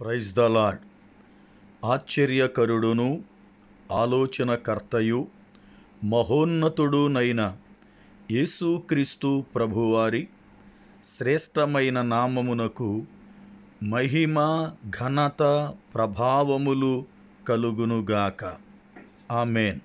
praise the lord ఆశ్చర్యకరుడును ఆలోచనకర్తయు మహోన్నతుడునైన యేసుక్రీస్తు ప్రభువారి శ్రేష్టమైన నామమునకు మహిమ ఘనత ప్రభావములు కలుగునుగాక ఆమెన్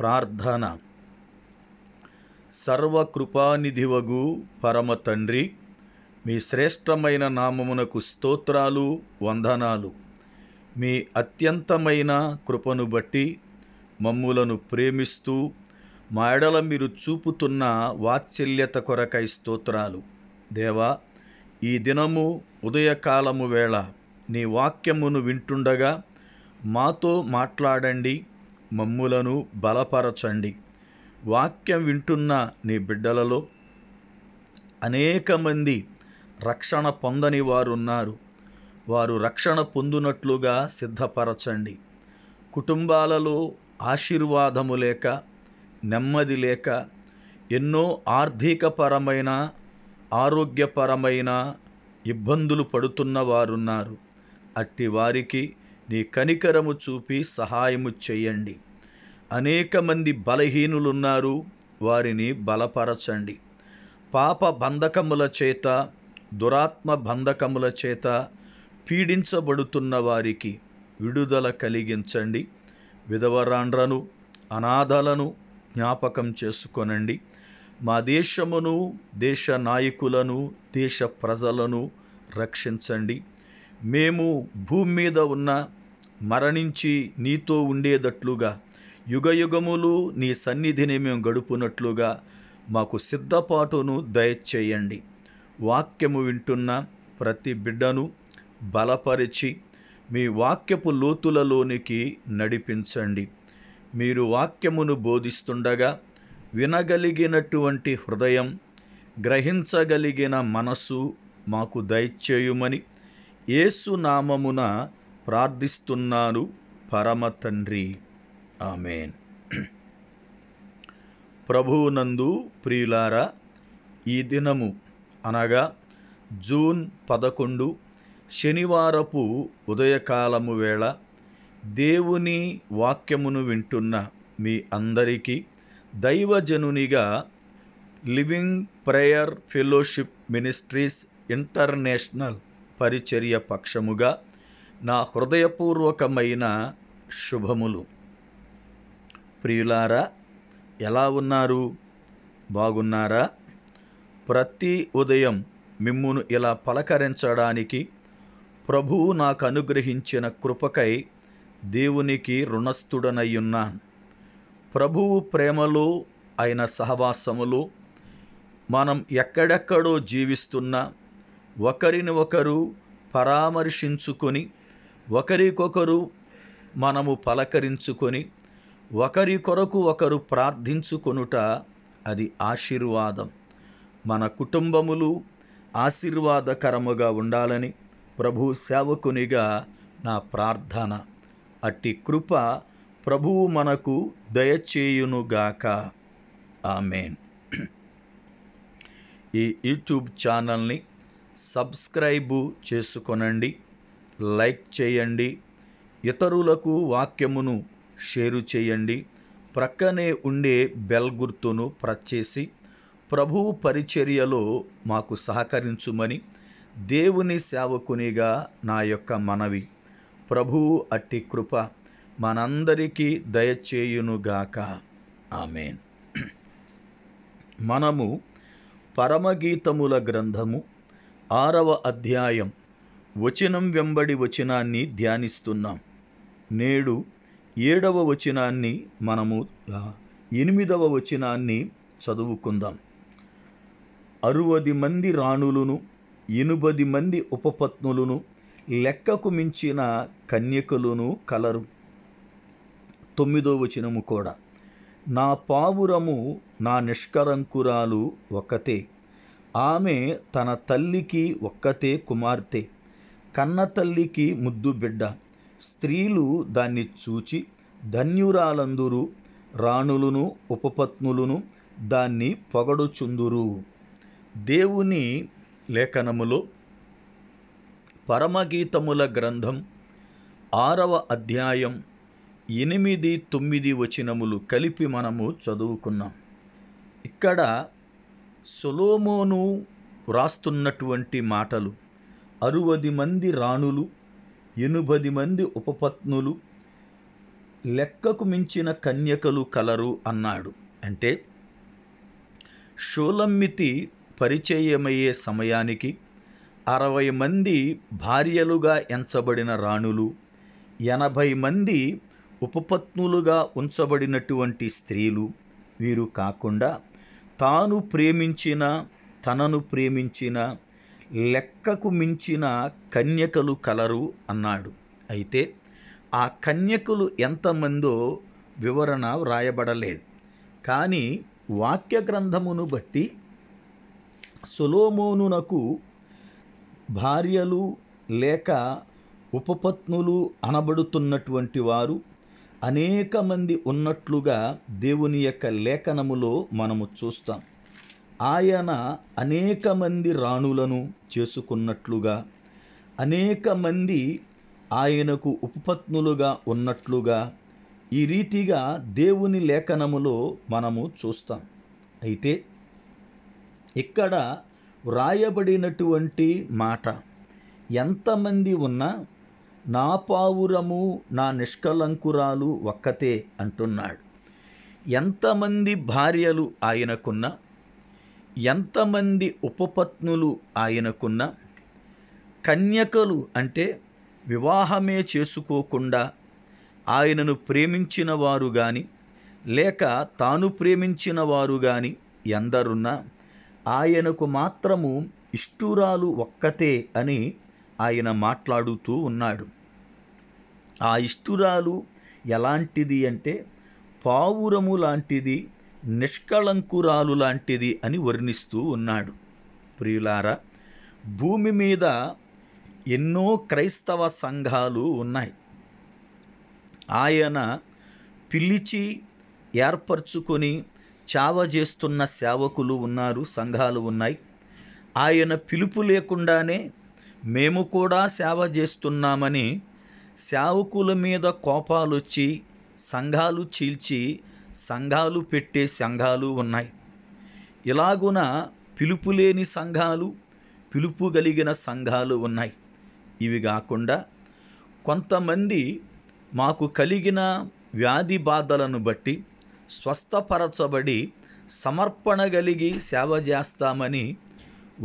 ప్రార్థన సర్వకృపానిధివగు పరమ తండ్రి మీ శ్రేష్టమైన నామమునకు స్తోత్రాలు వందనాలు మీ అత్యంతమైన కృపను బట్టి మమ్ములను ప్రేమిస్తూ మా ఎడల మీరు చూపుతున్న వాత్సల్యత కొరకై స్తోత్రాలు దేవా ఈ దినము ఉదయకాలము వేళ నీ వాక్యమును వింటుండగా మాతో మాట్లాడండి మమ్ములను బలపరచండి వాక్యం వింటున్న నీ బిడ్డలలో అనేక మంది రక్షణ పొందని వారున్నారు వారు రక్షణ పొందునట్లుగా సిద్ధపరచండి కుటుంబాలలో ఆశీర్వాదము లేక నెమ్మది లేక ఎన్నో ఆర్థికపరమైన ఆరోగ్యపరమైన ఇబ్బందులు పడుతున్న వారున్నారు అట్టి వారికి నీ కనికరము చూపి సహాయము చేయండి అనేక మంది బలహీనులున్నారు వారిని బలపరచండి పాప బంధకముల చేత దురాత్మ బంధకముల చేత పీడించబడుతున్న వారికి విడుదల కలిగించండి విధవరాండ్రను అనాథలను జ్ఞాపకం చేసుకొనండి మా దేశమును దేశ నాయకులను దేశ ప్రజలను రక్షించండి మేము భూమి మీద ఉన్న మరణించి నీతో ఉండేటట్లుగా యుగయుగములు నీ సన్నిధిని మేము గడుపునట్లుగా మాకు సిద్ధపాటును దయచేయండి వాక్యము వింటున్న ప్రతి బిడ్డను బలపరిచి మీ వాక్యపు లోతులలోనికి నడిపించండి మీరు వాక్యమును బోధిస్తుండగా వినగలిగినటువంటి హృదయం గ్రహించగలిగిన మనస్సు మాకు దయచేయుమని నామమున ప్రార్థిస్తున్నాను పరమ తండ్రి ఆమెన్ ప్రభువునందు ప్రియులారా ఈ దినము అనగా జూన్ పదకొండు శనివారపు ఉదయకాలము వేళ దేవుని వాక్యమును వింటున్న మీ అందరికీ దైవజనునిగా living prayer fellowship ministries international పరిచర్య పక్షముగా నా హృదయపూర్వకమైన శుభములు ప్రియులారా ఎలా ఉన్నారు బాగున్నారా ప్రతి ఉదయం మిమ్మును ఇలా పలకరించడానికి ప్రభువు నాకు అనుగ్రహించిన కృపకై దేవునికి రుణస్థుడనయ్యున్నాను ప్రభువు ప్రేమలో అయిన సహవాసములు మనం ఎక్కడెక్కడో జీవిస్తున్నా ఒకరిని ఒకరు పరామర్శించుకొని ఒకరికొకరు మనము పలకరించుకొని ఒకరి కొరకు ఒకరు ప్రార్థించుకొనుట అది ఆశీర్వాదం మన కుటుంబములు ఆశీర్వాదకరముగా ఉండాలని ప్రభు సేవకునిగా నా ప్రార్థన అట్టి కృప ప్రభువు మనకు దయచేయునుగాక ఆమెన్ ఈ యూట్యూబ్ ఛానల్ని సబ్స్క్రైబు చేసుకొనండి లైక్ చేయండి ఇతరులకు వాక్యమును షేరు చేయండి ప్రక్కనే ఉండే బెల్ గుర్తును ప్రెస్ చేసి ప్రభువు పరిచర్యలో మాకు సహకరించుమని దేవుని సేవకునిగా నా యొక్క మనవి ప్రభువు అట్టి కృప మనందరికీ దయచేయునుగాక ఆమెన్ మనము పరమగీతముల గ్రంథము ఆరవ అధ్యాయం వచనం వెంబడి వచనాన్ని ధ్యానిస్తున్నాం నేడు ఏడవ వచనాన్ని మనము ఎనిమిదవ వచనాన్ని చదువుకుందాం అరువది మంది రాణులను ఎనుబది మంది ఉపపత్నులను లెక్కకు మించిన కన్యకులను కలరు తొమ్మిదో వచనము కూడా నా పావురము నా నిష్కరంకురాలు ఒక్కతే ఆమె తన తల్లికి ఒక్కతే కుమార్తె కన్న తల్లికి ముద్దు బిడ్డ స్త్రీలు దాన్ని చూచి ధన్యురాలందురు రాణులను ఉపపత్నులను దాన్ని పొగడుచుందురు దేవుని లేఖనములో పరమగీతముల గ్రంథం ఆరవ అధ్యాయం ఎనిమిది తొమ్మిది వచనములు కలిపి మనము చదువుకున్నాం ఇక్కడ సొలోమోను వ్రాస్తున్నటువంటి మాటలు అరువది మంది రాణులు ఎనభై మంది ఉపపత్నులు లెక్కకు మించిన కన్యకలు కలరు అన్నాడు అంటే షోలమ్మితి పరిచయమయ్యే సమయానికి అరవై మంది భార్యలుగా ఎంచబడిన రాణులు ఎనభై మంది ఉపపత్నులుగా ఉంచబడినటువంటి స్త్రీలు వీరు కాకుండా తాను ప్రేమించిన తనను ప్రేమించిన లెక్కకు మించిన కన్యకలు కలరు అన్నాడు అయితే ఆ కన్యకులు ఎంతమందో వివరణ వ్రాయబడలేదు కానీ వాక్య గ్రంథమును బట్టి సొలోమోనునకు భార్యలు లేక ఉపపత్నులు అనబడుతున్నటువంటి వారు అనేక మంది ఉన్నట్లుగా దేవుని యొక్క లేఖనములో మనము చూస్తాం ఆయన అనేక మంది రాణులను చేసుకున్నట్లుగా అనేక మంది ఆయనకు ఉపపత్నులుగా ఉన్నట్లుగా ఈ రీతిగా దేవుని లేఖనములో మనము చూస్తాం అయితే ఇక్కడ వ్రాయబడినటువంటి మాట ఎంతమంది ఉన్నా నా పావురము నా నిష్కలంకురాలు ఒక్కతే అంటున్నాడు ఎంతమంది భార్యలు ఆయనకున్న ఎంతమంది ఉపపత్నులు ఆయనకున్న కన్యకలు అంటే వివాహమే చేసుకోకుండా ఆయనను ప్రేమించిన వారు కానీ లేక తాను ప్రేమించిన వారు కానీ ఎందరున్నా ఆయనకు మాత్రము ఇష్టూరాలు ఒక్కతే అని ఆయన మాట్లాడుతూ ఉన్నాడు ఆ ఇష్టురాలు ఎలాంటిది అంటే పావురము లాంటిది నిష్కళంకురాలు లాంటిది అని వర్ణిస్తూ ఉన్నాడు ప్రియులారా భూమి మీద ఎన్నో క్రైస్తవ సంఘాలు ఉన్నాయి ఆయన పిలిచి ఏర్పరచుకొని చావ చేస్తున్న సేవకులు ఉన్నారు సంఘాలు ఉన్నాయి ఆయన పిలుపు లేకుండానే మేము కూడా సేవ చేస్తున్నామని సేవకుల మీద కోపాలు వచ్చి సంఘాలు చీల్చి సంఘాలు పెట్టే సంఘాలు ఉన్నాయి ఇలాగున పిలుపు లేని సంఘాలు పిలుపు కలిగిన సంఘాలు ఉన్నాయి ఇవి కాకుండా కొంతమంది మాకు కలిగిన వ్యాధి బాధలను బట్టి స్వస్థపరచబడి సమర్పణ కలిగి సేవ చేస్తామని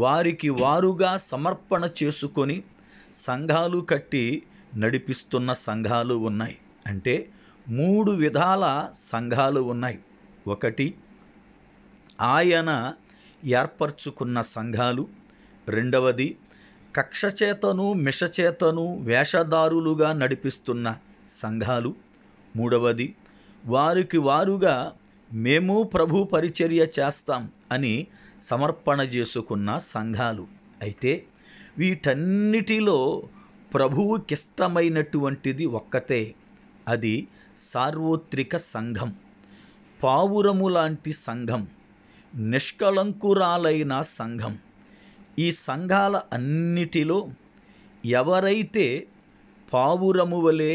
వారికి వారుగా సమర్పణ చేసుకొని సంఘాలు కట్టి నడిపిస్తున్న సంఘాలు ఉన్నాయి అంటే మూడు విధాల సంఘాలు ఉన్నాయి ఒకటి ఆయన ఏర్పరచుకున్న సంఘాలు రెండవది కక్షచేతను మిషచేతను వేషధారులుగా నడిపిస్తున్న సంఘాలు మూడవది వారికి వారుగా మేము ప్రభు పరిచర్య చేస్తాం అని సమర్పణ చేసుకున్న సంఘాలు అయితే వీటన్నిటిలో ప్రభువుకిష్టమైనటువంటిది ఒక్కతే అది సార్వత్రిక సంఘం పావురము లాంటి సంఘం నిష్కళంకురాలైన సంఘం ఈ సంఘాల అన్నిటిలో ఎవరైతే పావురము వలె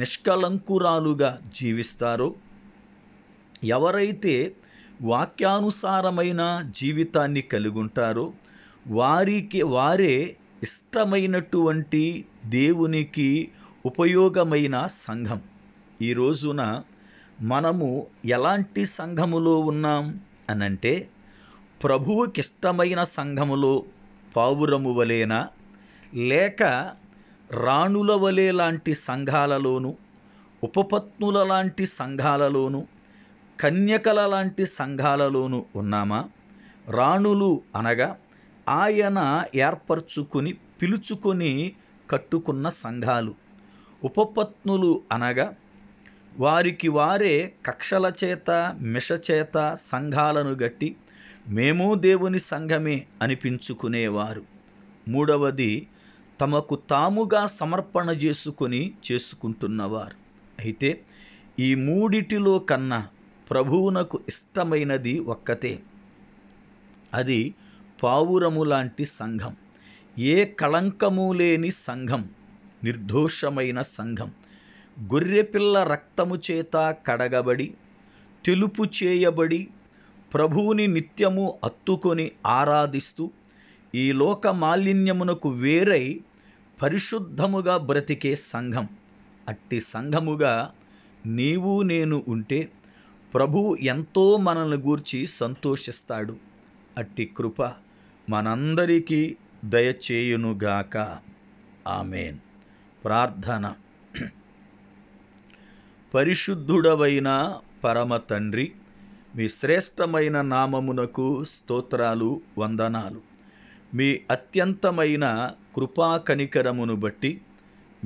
నిష్కలంకురాలుగా జీవిస్తారో ఎవరైతే వాక్యానుసారమైన జీవితాన్ని కలిగి ఉంటారో వారికి వారే ఇష్టమైనటువంటి దేవునికి ఉపయోగమైన సంఘం ఈ రోజున మనము ఎలాంటి సంఘములో ఉన్నాం అనంటే ప్రభువుకిష్టమైన సంఘములో పావురము వలేనా లేక రాణుల వలె లాంటి సంఘాలలోనూ ఉపపత్నుల లాంటి సంఘాలలోనూ కన్యకల లాంటి సంఘాలలోనూ ఉన్నామా రాణులు అనగా ఆయన ఏర్పరచుకుని పిలుచుకొని కట్టుకున్న సంఘాలు ఉపపత్నులు అనగా వారికి వారే కక్షల చేత మిషచేత సంఘాలను గట్టి మేము దేవుని సంఘమే అనిపించుకునేవారు మూడవది తమకు తాముగా సమర్పణ చేసుకొని చేసుకుంటున్నవారు అయితే ఈ మూడిటిలో కన్నా ప్రభువునకు ఇష్టమైనది ఒక్కతే అది పావురము లాంటి సంఘం ఏ కళంకము లేని సంఘం నిర్దోషమైన సంఘం గొర్రెపిల్ల రక్తము చేత కడగబడి తెలుపు చేయబడి ప్రభువుని నిత్యము అత్తుకొని ఆరాధిస్తూ ఈ లోక మాలిన్యమునకు వేరై పరిశుద్ధముగా బ్రతికే సంఘం అట్టి సంఘముగా నీవు నేను ఉంటే ప్రభు ఎంతో మనల్ని గూర్చి సంతోషిస్తాడు అట్టి కృప మనందరికీ దయచేయునుగాక ఆమెన్ ప్రార్థన పరిశుద్ధుడవైన పరమ తండ్రి మీ శ్రేష్టమైన నామమునకు స్తోత్రాలు వందనాలు మీ అత్యంతమైన కృపా కనికరమును బట్టి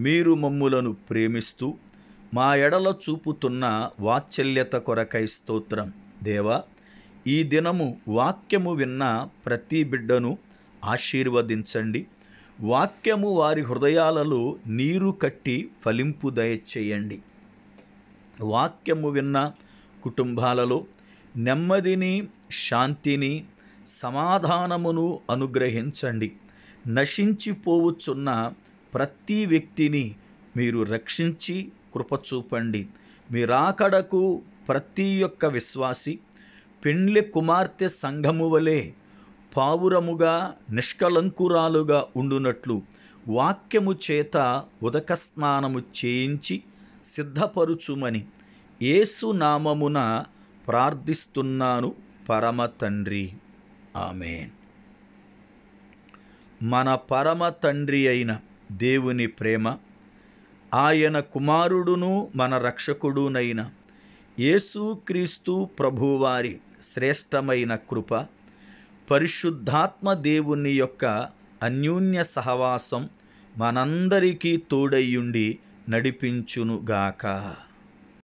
మీరు మమ్ములను ప్రేమిస్తూ మా ఎడల చూపుతున్న వాత్సల్యత కొరకై స్తోత్రం దేవా ఈ దినము వాక్యము విన్న ప్రతి బిడ్డను ఆశీర్వదించండి వాక్యము వారి హృదయాలలో నీరు కట్టి ఫలింపు దయచేయండి వాక్యము విన్న కుటుంబాలలో నెమ్మదిని శాంతిని సమాధానమును అనుగ్రహించండి నశించిపోవచ్చున్న ప్రతి వ్యక్తిని మీరు రక్షించి కృపచూపండి మీరాకడకు ప్రతి యొక్క విశ్వాసి పెండ్లి కుమార్తె సంఘము వలె పావురముగా నిష్కలంకురాలుగా ఉండునట్లు వాక్యము చేత ఉదక స్నానము చేయించి సిద్ధపరుచుమని ఏసునామమున ప్రార్థిస్తున్నాను పరమ తండ్రి ఆమెన్ మన పరమ తండ్రి అయిన దేవుని ప్రేమ ఆయన కుమారుడును మన రక్షకుడునైన యేసుక్రీస్తు ప్రభువారి శ్రేష్టమైన కృప పరిశుద్ధాత్మ దేవుని యొక్క అన్యోన్య సహవాసం మనందరికీ తోడయ్యుండి నడిపించునుగాక